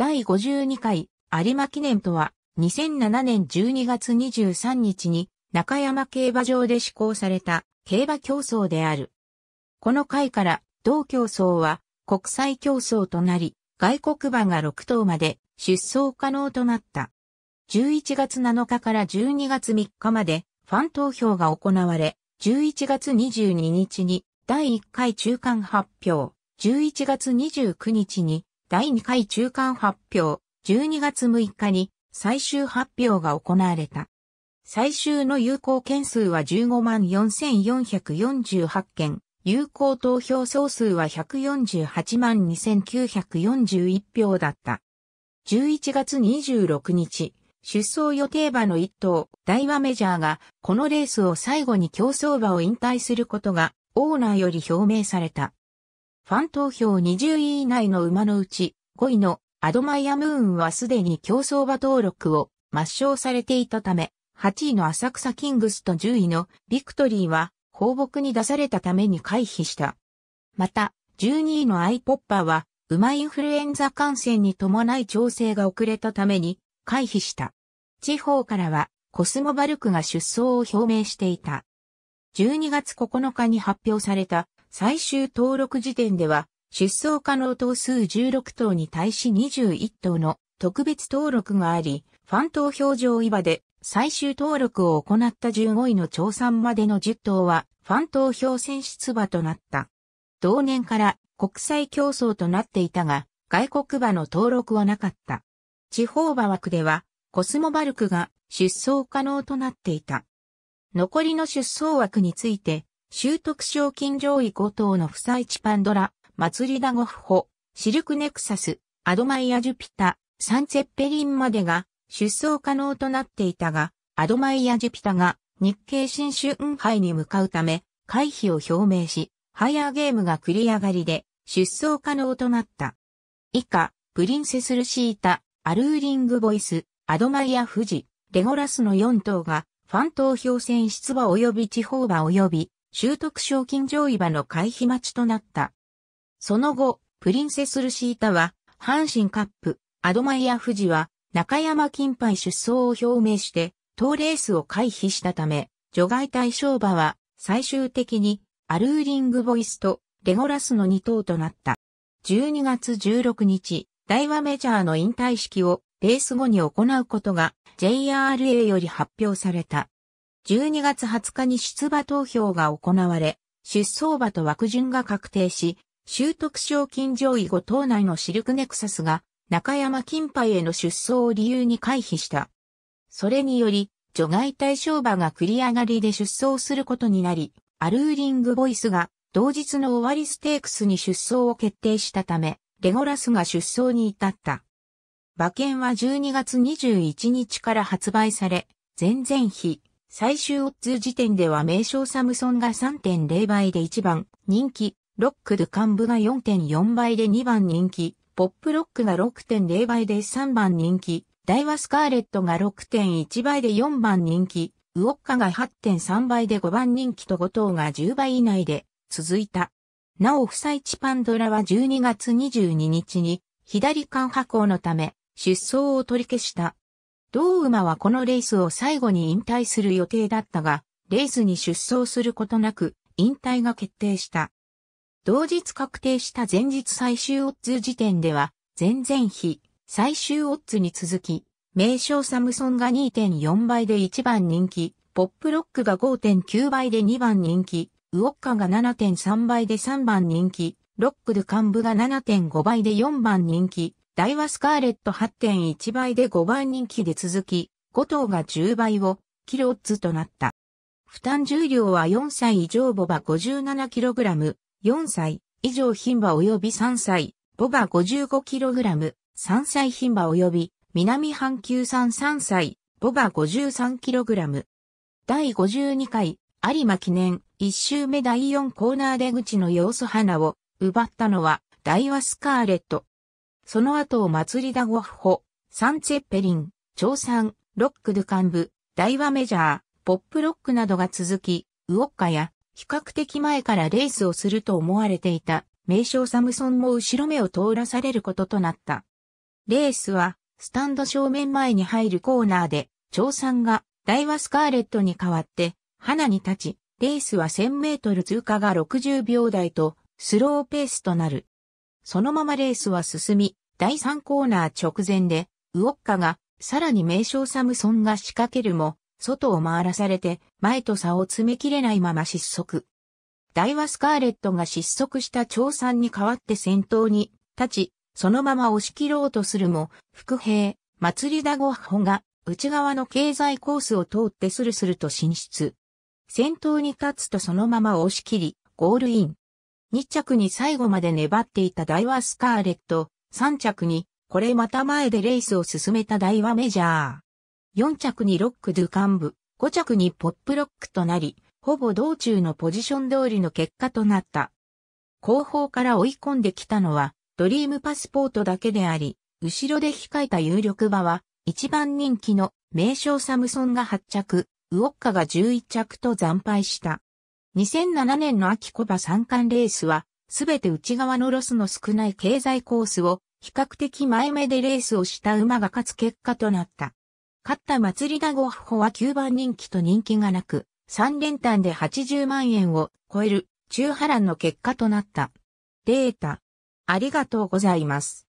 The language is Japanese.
第52回有馬記念とは2007年12月23日に中山競馬場で施行された競馬競争である。この回から同競争は国際競争となり外国馬が6頭まで出走可能となった。11月7日から12月3日までファン投票が行われ、11月22日に第1回中間発表、11月29日に第2回中間発表、12月6日に最終発表が行われた。最終の有効件数は15万4448件、有効投票総数は148万2941票だった。11月26日、出走予定馬の一頭、大和メジャーが、このレースを最後に競争馬を引退することが、オーナーより表明された。ファン投票20位以内の馬のうち、5位のアドマイアムーンはすでに競争馬登録を抹消されていたため、8位の浅草キングスと10位のビクトリーは放牧に出されたために回避した。また、12位のアイポッパーは、馬インフルエンザ感染に伴い調整が遅れたために回避した。地方からはコスモバルクが出走を表明していた。12月9日に発表された最終登録時点では、出走可能頭数16頭に対し21頭の特別登録があり、ファン投票上位場で最終登録を行った15位の調査までの10頭はファン投票選出馬となった。同年から国際競争となっていたが、外国馬の登録はなかった。地方馬枠では、コスモバルクが出走可能となっていた。残りの出走枠について、習得賞金上位5等の不採地パンドラ、祭りだゴフホ、シルクネクサス、アドマイアジュピタ、サンツェッペリンまでが出走可能となっていたが、アドマイアジュピタが日経新春杯に向かうため回避を表明し、ハイアーゲームが繰り上がりで出走可能となった。以下、プリンセスルシータ、アルーリングボイス、アドマイア富士、レゴラスの4頭がファン投票選出馬及び地方馬及び習得賞金上位馬の回避待ちとなった。その後、プリンセスルシータは、阪神カップ、アドマイア富士は、中山金杯出走を表明して、当レースを回避したため、除外対象馬は、最終的に、アルーリングボイスと、レゴラスの2頭となった。12月16日、大和メジャーの引退式を、レース後に行うことが、JRA より発表された。12月20日に出馬投票が行われ、出走馬と枠順が確定し、習得賞金上位5等内のシルクネクサスが中山金杯への出走を理由に回避した。それにより、除外対象馬が繰り上がりで出走することになり、アルーリングボイスが同日の終わりステークスに出走を決定したため、レゴラスが出走に至った。馬券は12月21日から発売され、前々日、最終オッズ時点では名称サムソンが3.0倍で1番人気、ロックドゥカンブが4.4倍で2番人気、ポップロックが6.0倍で3番人気、ダイワスカーレットが6.1倍で4番人気、ウオッカが8.3倍で5番人気と5頭が10倍以内で続いた。なお、不採地パンドラは12月22日に左間破行のため出走を取り消した。同馬はこのレースを最後に引退する予定だったが、レースに出走することなく、引退が決定した。同日確定した前日最終オッズ時点では、前々日、最終オッズに続き、名称サムソンが2.4倍で1番人気、ポップロックが5.9倍で2番人気、ウォッカが7.3倍で3番人気、ロックル幹部が7.5倍で4番人気、ダイワスカーレット8.1倍で5番人気で続き、5頭が10倍を、キロッズとなった。負担重量は4歳以上ボバ 57kg、4歳以上牝馬及び3歳、ボバ 55kg、3歳牝馬及び南半球産3歳、ボバ 53kg。第52回有馬記念1周目第4コーナー出口の要素花を奪ったのはダイワスカーレットその後を祭りだゴッホ、サンツェッペリン、長ん、ロックドゥカンブ、ダイワメジャー、ポップロックなどが続き、ウオッカや、比較的前からレースをすると思われていた、名称サムソンも後ろ目を通らされることとなった。レースは、スタンド正面前に入るコーナーで、長さんが、ダイワスカーレットに代わって、花に立ち、レースは1000メートル通過が60秒台と、スローペースとなる。そのままレースは進み、第3コーナー直前で、ウオッカが、さらに名称サムソンが仕掛けるも、外を回らされて、前と差を詰めきれないまま失速。ダイワスカーレットが失速した長んに代わって先頭に立ち、そのまま押し切ろうとするも、副兵、祭りだゴはホが、内側の経済コースを通ってスルスルと進出。先頭に立つとそのまま押し切り、ゴールイン。日着に最後まで粘っていたダイワスカーレット、3着に、これまた前でレースを進めた大和メジャー。4着にロックドゥカンブ、5着にポップロックとなり、ほぼ道中のポジション通りの結果となった。後方から追い込んできたのは、ドリームパスポートだけであり、後ろで控えた有力馬は、一番人気の名称サムソンが8着、ウォッカが11着と惨敗した。2007年の秋コバ三冠レースは、すべて内側のロスの少ない経済コースを比較的前目でレースをした馬が勝つ結果となった。勝った祭りだゴッホは9番人気と人気がなく、3連単で80万円を超える中波乱の結果となった。データ。ありがとうございます。